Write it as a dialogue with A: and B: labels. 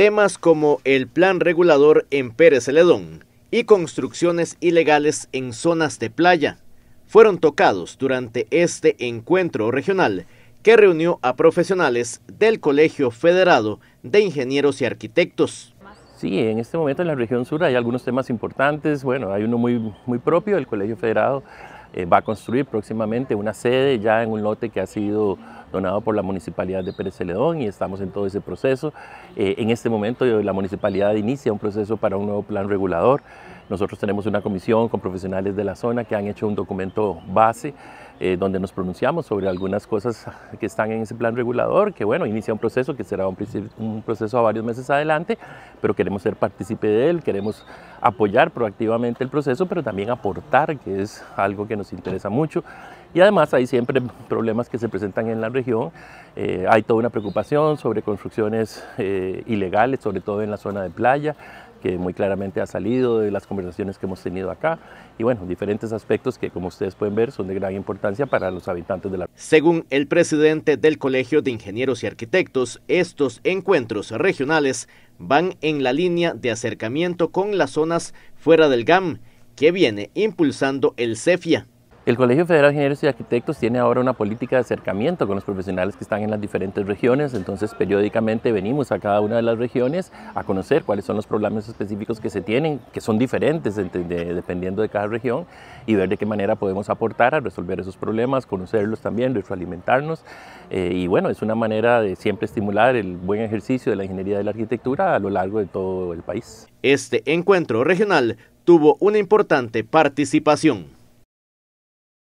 A: temas como el plan regulador en Pérez Celedón y construcciones ilegales en zonas de playa fueron tocados durante este encuentro regional que reunió a profesionales del Colegio Federado de Ingenieros
B: y Arquitectos. Sí, en este momento en la región sur hay algunos temas importantes. Bueno, hay uno muy, muy propio, el Colegio Federado eh, va a construir próximamente una sede ya en un lote que ha sido donado por la Municipalidad de Pérez Celedón y estamos en todo ese proceso. Eh, en este momento eh, la Municipalidad inicia un proceso para un nuevo plan regulador. Nosotros tenemos una comisión con profesionales de la zona que han hecho un documento base eh, donde nos pronunciamos sobre algunas cosas que están en ese plan regulador, que bueno, inicia un proceso que será un proceso a varios meses adelante, pero queremos ser partícipe de él, queremos apoyar proactivamente el proceso, pero también aportar, que es algo que nos interesa mucho. Y además hay siempre problemas que se presentan en la región. Eh, hay toda una preocupación sobre construcciones eh, ilegales, sobre todo en la zona de playa, que muy claramente ha salido de las conversaciones que hemos tenido acá. Y bueno, diferentes aspectos que como ustedes pueden ver son de gran importancia para los habitantes de la Según
A: el presidente del Colegio de Ingenieros y Arquitectos, estos encuentros regionales van en la línea de acercamiento con las zonas fuera del GAM que
B: viene impulsando el CEFIA. El Colegio Federal de Ingenieros y Arquitectos tiene ahora una política de acercamiento con los profesionales que están en las diferentes regiones, entonces periódicamente venimos a cada una de las regiones a conocer cuáles son los problemas específicos que se tienen, que son diferentes dependiendo de cada región, y ver de qué manera podemos aportar a resolver esos problemas, conocerlos también, retroalimentarnos, eh, y bueno, es una manera de siempre estimular el buen ejercicio de la ingeniería de la arquitectura a lo largo de todo el país. Este encuentro regional tuvo una importante
A: participación.